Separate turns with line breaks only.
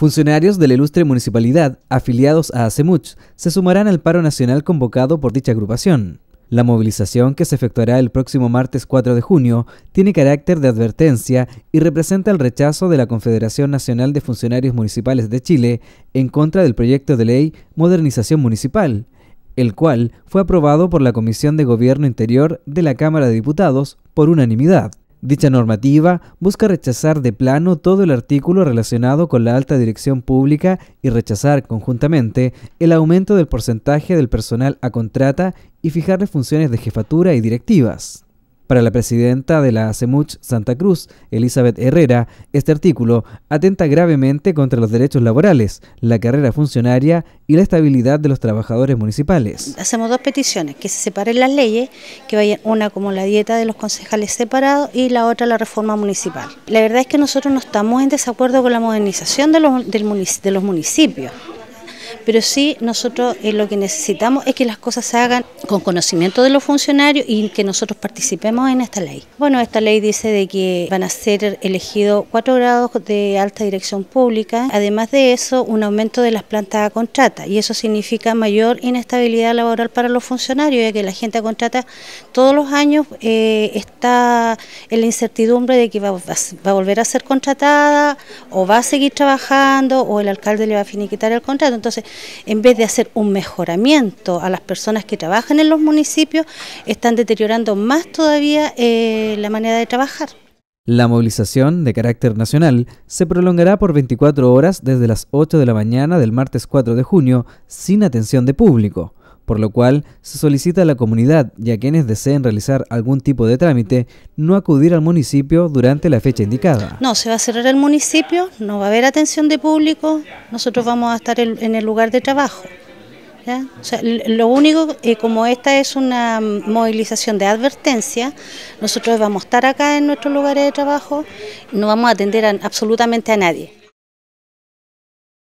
Funcionarios de la ilustre municipalidad, afiliados a ACEMUCH, se sumarán al paro nacional convocado por dicha agrupación. La movilización, que se efectuará el próximo martes 4 de junio, tiene carácter de advertencia y representa el rechazo de la Confederación Nacional de Funcionarios Municipales de Chile en contra del proyecto de ley Modernización Municipal, el cual fue aprobado por la Comisión de Gobierno Interior de la Cámara de Diputados por unanimidad. Dicha normativa busca rechazar de plano todo el artículo relacionado con la alta dirección pública y rechazar conjuntamente el aumento del porcentaje del personal a contrata y fijarle funciones de jefatura y directivas. Para la presidenta de la CEMUCH Santa Cruz, Elizabeth Herrera, este artículo atenta gravemente contra los derechos laborales, la carrera funcionaria y la estabilidad de los trabajadores municipales.
Hacemos dos peticiones, que se separen las leyes, que vayan una como la dieta de los concejales separados y la otra la reforma municipal. La verdad es que nosotros no estamos en desacuerdo con la modernización de los, de los municipios pero sí nosotros eh, lo que necesitamos es que las cosas se hagan con conocimiento de los funcionarios y que nosotros participemos en esta ley. Bueno, esta ley dice de que van a ser elegidos cuatro grados de alta dirección pública, además de eso, un aumento de las plantas a contrata, y eso significa mayor inestabilidad laboral para los funcionarios, ya que la gente a contrata todos los años eh, está en la incertidumbre de que va, va a volver a ser contratada o va a seguir trabajando o el alcalde le va a finiquitar el contrato. Entonces, en vez de hacer un mejoramiento a las personas que trabajan en los municipios, están deteriorando más todavía eh, la manera de trabajar.
La movilización de carácter nacional se prolongará por 24 horas desde las 8 de la mañana del martes 4 de junio sin atención de público por lo cual se solicita a la comunidad y a quienes deseen realizar algún tipo de trámite no acudir al municipio durante la fecha indicada.
No, se va a cerrar el municipio, no va a haber atención de público, nosotros vamos a estar en el lugar de trabajo. lo único, eh, como esta es una movilización de advertencia, nosotros vamos a estar acá en nuestros lugares de trabajo, no vamos a atender absolutamente a nadie.